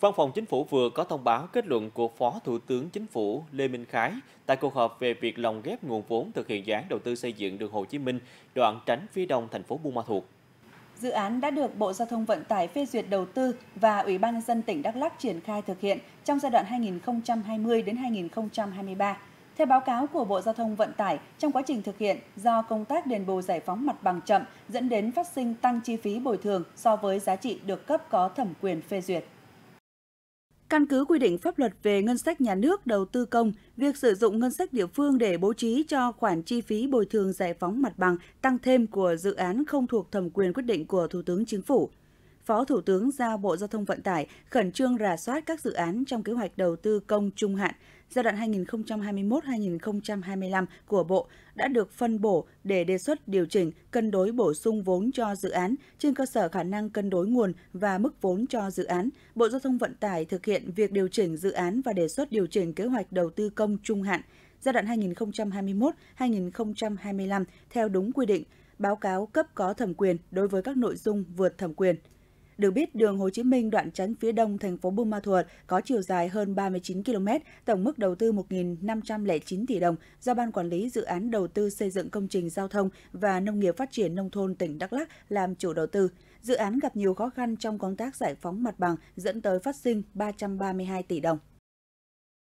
Văn phòng Chính phủ vừa có thông báo kết luận của Phó Thủ tướng Chính phủ Lê Minh Khái tại cuộc họp về việc lồng ghép nguồn vốn thực hiện dự án đầu tư xây dựng đường Hồ Chí Minh, đoạn tránh phía đông thành phố Buôn Ma Thuột. Dự án đã được Bộ Giao thông Vận tải phê duyệt đầu tư và Ủy ban nhân dân tỉnh Đắk Lắk triển khai thực hiện trong giai đoạn 2020 đến 2023. Theo báo cáo của Bộ Giao thông Vận tải, trong quá trình thực hiện, do công tác đền bù giải phóng mặt bằng chậm dẫn đến phát sinh tăng chi phí bồi thường so với giá trị được cấp có thẩm quyền phê duyệt. Căn cứ quy định pháp luật về ngân sách nhà nước đầu tư công, việc sử dụng ngân sách địa phương để bố trí cho khoản chi phí bồi thường giải phóng mặt bằng tăng thêm của dự án không thuộc thẩm quyền quyết định của Thủ tướng Chính phủ. Phó Thủ tướng giao Bộ Giao thông Vận tải khẩn trương rà soát các dự án trong kế hoạch đầu tư công trung hạn giai đoạn 2021-2025 của Bộ đã được phân bổ để đề xuất điều chỉnh cân đối bổ sung vốn cho dự án trên cơ sở khả năng cân đối nguồn và mức vốn cho dự án. Bộ Giao thông Vận tải thực hiện việc điều chỉnh dự án và đề xuất điều chỉnh kế hoạch đầu tư công trung hạn giai đoạn 2021-2025 theo đúng quy định, báo cáo cấp có thẩm quyền đối với các nội dung vượt thẩm quyền. Được biết, đường Hồ Chí Minh đoạn tránh phía đông thành phố Buôn Ma Thuột có chiều dài hơn 39 km, tổng mức đầu tư 1.509 tỷ đồng do Ban Quản lý Dự án Đầu tư Xây dựng Công trình Giao thông và Nông nghiệp Phát triển Nông thôn tỉnh Đắk Lắk làm chủ đầu tư. Dự án gặp nhiều khó khăn trong công tác giải phóng mặt bằng dẫn tới phát sinh 332 tỷ đồng.